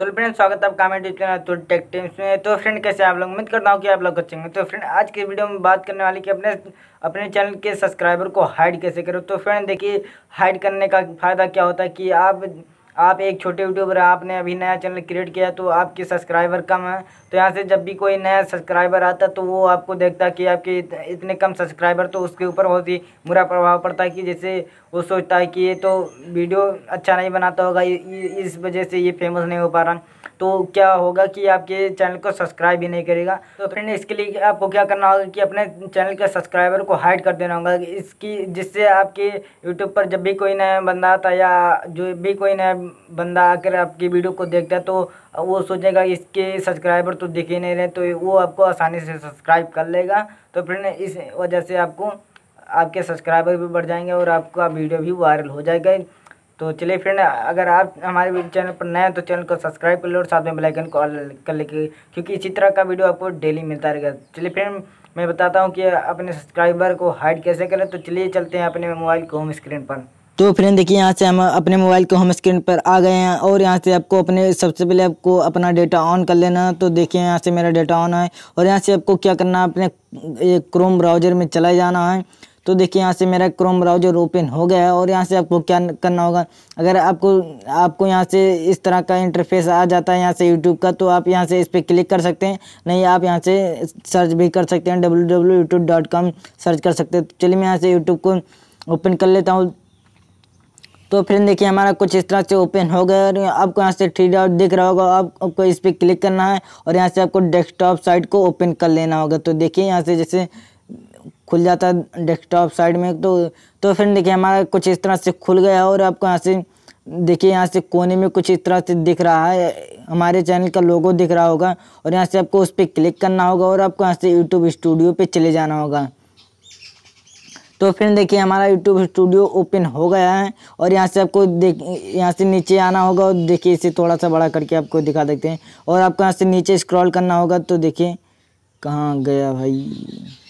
तो फ्रेंड स्वागत है आप मेरे चैनल तो टेक टीम्स में तो फ्रेंड कैसे आप लोग उम्मीद करता हूँ कि आप लोग अच्छे होंगे तो फ्रेंड आज के वीडियो में बात करने वाली कि अपने अपने चैनल के सब्सक्राइबर को हाइड कैसे करो तो फ्रेंड देखिए हाइड करने का फ़ायदा क्या होता है कि आप आप एक छोटे यूट्यूबर आपने अभी नया चैनल क्रिएट किया तो आपके सब्सक्राइबर कम है तो यहाँ से जब भी कोई नया सब्सक्राइबर आता तो वो आपको देखता कि आपके इतने कम सब्सक्राइबर तो उसके ऊपर बहुत ही बुरा प्रभाव पड़ता है कि जैसे वो सोचता है कि ये तो वीडियो अच्छा नहीं बनाता होगा इस वजह से ये फेमस नहीं हो पा रहा तो क्या होगा कि आपके चैनल को सब्सक्राइब ही नहीं करेगा तो फ्रेंड इसके लिए आपको क्या करना होगा कि अपने चैनल के सब्सक्राइबर को हाइड कर देना होगा इसकी जिससे आपके यूट्यूब पर जब भी कोई नया बंदा आता है या जो भी कोई नया बंदा आकर आपकी वीडियो को देखता है तो वो सोचेगा इसके सब्सक्राइबर तो दिख ही नहीं रहे तो वो आपको आसानी से सब्सक्राइब कर लेगा तो फ्रेंड इस वजह से आपको आपके सब्सक्राइबर भी बढ़ जाएंगे और आपका वीडियो भी वायरल हो जाएगा तो चलिए फ्रेंड अगर आप हमारे चैनल पर नए हैं तो चैनल को सब्सक्राइब कर लो और साथ में बेलाइकन को ऑल कर ले क्योंकि इसी तरह का वीडियो आपको डेली मिलता रहेगा चलिए फ्रेंड मैं बताता हूँ कि अपने सब्सक्राइबर को हाइड कैसे करें तो चलिए चलते हैं अपने मोबाइल को होम स्क्रीन पर तो फ्रेंड देखिए यहाँ से हम अपने मोबाइल के होम स्क्रीन पर आ गए हैं और यहाँ से आपको अपने सबसे पहले आपको अपना डेटा ऑन कर लेना है तो देखिए यहाँ से मेरा डेटा ऑन है और यहाँ से आपको क्या करना है अपने क्रोम ब्राउजर में चला जाना है तो देखिए यहाँ से मेरा क्रोम ब्राउजर ओपन हो गया है और यहाँ से आपको क्या करना होगा अगर आपको आपको यहाँ से इस तरह का इंटरफेस आ जाता है यहाँ से यूट्यूब का तो आप यहाँ से इस पर क्लिक कर सकते हैं नहीं आप यहाँ से सर्च भी कर सकते हैं डब्ल्यू सर्च कर सकते हैं चलिए मैं यहाँ से यूट्यूब को ओपन कर लेता हूँ तो फिर देखिए हमारा कुछ इस तरह से ओपन हो गया और आपको यहाँ से थ्री डॉट दिख रहा होगा आप, आपको इस पर क्लिक करना है और यहाँ से आपको डेस्कटॉप साइट को ओपन कर लेना होगा तो देखिए यहाँ से जैसे खुल जाता है डेस्कटॉप साइड में तो तो फ्रेंड देखिए हमारा कुछ इस तरह से खुल गया और आपको यहाँ से देखिए यहाँ से कोने में कुछ इस तरह से दिख रहा है हमारे चैनल का लोगो दिख रहा होगा और यहाँ से आपको उस पर क्लिक करना होगा और आपको यहाँ से यूट्यूब स्टूडियो पर चले जाना होगा तो फिर देखिए हमारा यूट्यूब स्टूडियो ओपन हो गया है और यहाँ से आपको देख यहाँ से नीचे आना होगा और देखिए इसे थोड़ा सा बड़ा करके आपको दिखा देते हैं और आपको यहाँ से नीचे स्क्रॉल करना होगा तो देखिए कहाँ गया भाई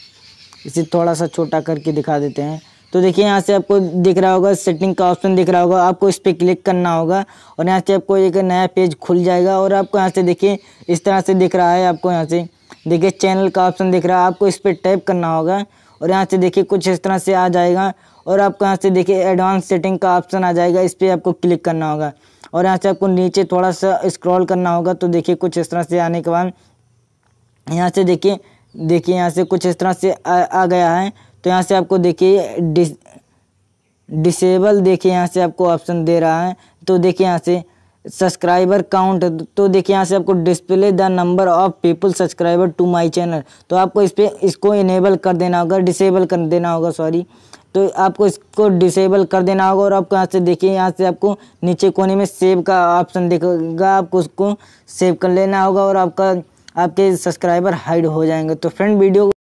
इसे थोड़ा सा छोटा करके दिखा देते हैं तो देखिए यहाँ से आपको दिख रहा होगा सेटिंग का ऑप्शन दिख रहा होगा आपको इस पर क्लिक करना होगा और यहाँ से आपको एक नया पेज खुल जाएगा और आपको यहाँ से देखिए इस तरह से दिख रहा है आपको यहाँ से देखिए चैनल का ऑप्शन दिख रहा है आपको इस पर टाइप करना होगा और यहाँ से देखिए कुछ इस तरह से आ जाएगा और आपको यहाँ से देखिए एडवांस सेटिंग का ऑप्शन आ जाएगा इस पर आपको क्लिक करना होगा और यहाँ से आपको नीचे थोड़ा सा स्क्रॉल करना होगा तो देखिए कुछ इस तरह से आने के बाद यहाँ से देखिए देखिए यहाँ से कुछ इस तरह से आ, आ गया है तो यहाँ से आपको देखिए डिस डिसेबल देखिए यहाँ से आपको ऑप्शन दे रहा है तो देखिए यहाँ से सब्सक्राइबर काउंट तो देखिए यहाँ से आपको display the number of people subscriber to my channel तो आपको इस पर इसको इनेबल कर देना होगा डिसेबल कर देना होगा सॉरी तो आपको इसको डिसेबल कर देना होगा और आपको यहाँ से देखिए यहाँ से आपको नीचे कोने में सेव का ऑप्शन देखेगा आपको उसको सेव कर लेना होगा और आपका आपके सब्सक्राइबर हाइड हो जाएंगे तो फ्रेंड वीडियो